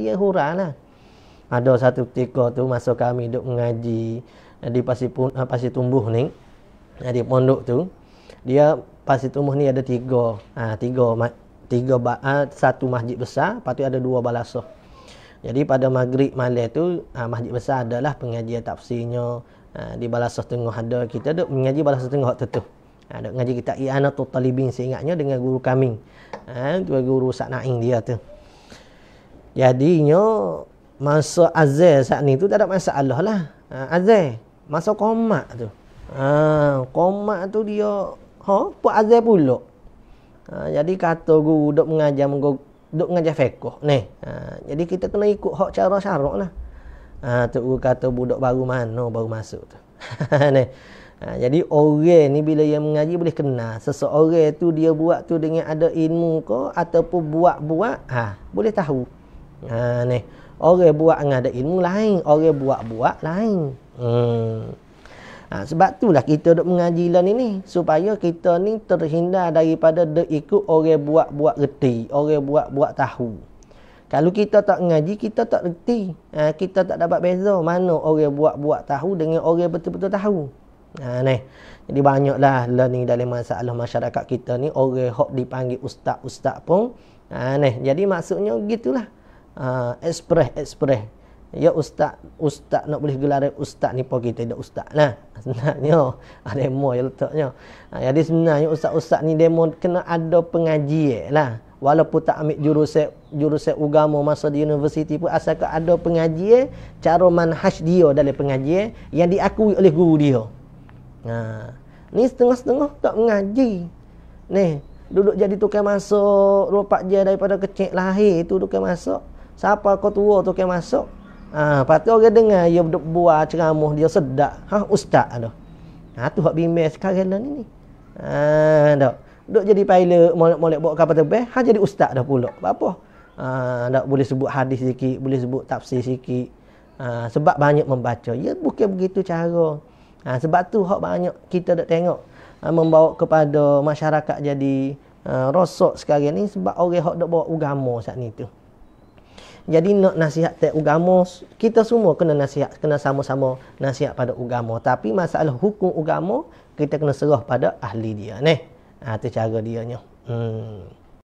Ya hura lah. Ada satu ketika tu masa kami duduk mengaji eh, di pasir, eh, pasir tumbuh ni. Eh, di pondok tu. Dia pasir tumbuh ni ada tiga. Ha, tiga tiga ba, ha, satu masjid besar. Lepas tu ada dua balasoh. Jadi pada maghrib malam tu ha, masjid besar adalah pengajian tafsirnya. Ha, di balasoh tengah ada kita duduk mengaji balasoh tengah waktu tu. Ha, duduk mengaji kita i'anatul ya, talibin seingatnya dengan guru kami. Ha, tu guru naing dia tu. Jadinya masa azal saat ni tu tak ada masalah lah. Ha, azal. Masa komat tu. Ha, komat tu dia ha, buat azal pula. Ha, jadi kata guru duk mengajar mengu, duk mengajar fekoh ni. Ha, jadi kita kena ikut hak cara syarak lah. Ha, tu guru kata budak baru mana baru masuk tu. ni. Ha, jadi orang ni bila yang mengaji boleh kena seseorang tu dia buat tu dengan ada ilmu ke ataupun buat-buat ha, boleh tahu. Ha ni. Orang buat dengan ada ilmu lain, orang buat-buat lain. Hmm. Ha, sebab itulah kita duk mengaji lah ni ni supaya kita ni terhindar daripada duk ikut orang buat-buat reti, orang buat-buat tahu. Kalau kita tak mengaji, kita tak reti. Ha, kita tak dapat beza mana orang buat-buat tahu dengan orang betul-betul tahu. Ha, ni. Jadi banyaklah learning dalam masalah masyarakat kita ni orang hok dipanggil ustaz-ustaz pun. Ha, ni. Jadi maksudnya gitulah uh, ah, express express ya ustaz ustaz nak boleh gelar ustaz ni pun kita dah ustaz lah sebenarnya ada demo yang letaknya ha, jadi sebenarnya ustaz-ustaz ni demo kena ada pengaji lah walaupun tak ambil jurusan jurusan agama masa di universiti pun asalkan ada pengaji cara manhaj dia dalam pengaji yang diakui oleh guru dia ha ni setengah-setengah tak mengaji ni duduk jadi tukang masuk rupak je daripada kecil lahir tu tukang masak siapa kau tua tu kan masuk ah ha, patut orang dengar dia duk buat ceramah dia sedak ha ustaz tu ha tu hak bimbel sekarang lah ni ah ha, dak duk jadi pilot molek-molek bawa kapal terbang ha jadi ustaz dah pula apa ah ha, dak boleh sebut hadis sikit boleh sebut tafsir sikit ha, sebab banyak membaca ya bukan begitu cara ha, sebab tu hak banyak kita dah tengok ha, membawa kepada masyarakat jadi ha, rosak sekarang ni sebab orang hak dak bawa agama saat ni tu jadi nak nasihat tiap agama, kita semua kena nasihat, kena sama-sama nasihat pada agama. Tapi masalah hukum agama, kita kena serah pada ahli dia. Ini, itu ha, cara dia Hmm.